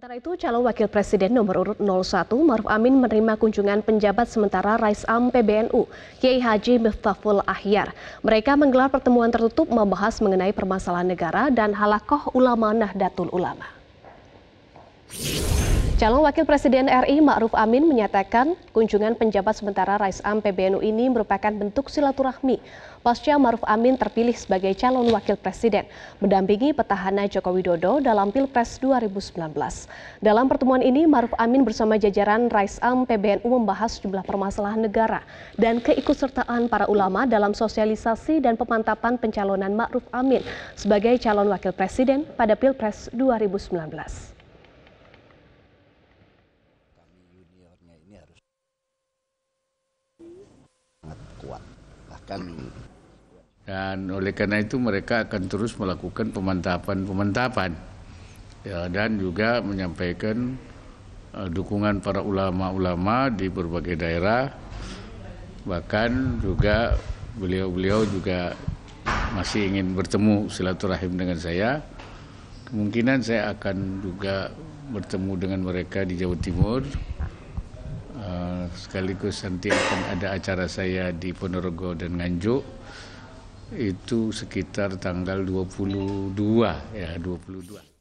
Sementara itu, calon wakil presiden nomor urut 01 Maruf Amin menerima kunjungan penjabat sementara Rais Am PBNU, Kiai Haji Miftahul Ahyar. Mereka menggelar pertemuan tertutup membahas mengenai permasalahan negara dan halakoh ulama Nahdlatul Ulama. Calon Wakil Presiden RI Ma'ruf Amin menyatakan kunjungan penjabat sementara Rais Am PBNU ini merupakan bentuk silaturahmi pasca Ma'ruf Amin terpilih sebagai calon wakil presiden mendampingi petahana Joko Widodo dalam Pilpres 2019. Dalam pertemuan ini Ma'ruf Amin bersama jajaran Rais Am PBNU membahas jumlah permasalahan negara dan keikutsertaan para ulama dalam sosialisasi dan pemantapan pencalonan Ma'ruf Amin sebagai calon wakil presiden pada Pilpres 2019. ini harus sangat kuat bahkan dan oleh karena itu mereka akan terus melakukan pemantapan-pemantapan ya, dan juga menyampaikan uh, dukungan para ulama-ulama di berbagai daerah bahkan juga beliau-beliau juga masih ingin bertemu silaturahim dengan saya kemungkinan saya akan juga bertemu dengan mereka di Jawa Timur sekaligus nanti akan ada acara saya di Ponorogo dan Nganjuk itu sekitar tanggal 22 ya 22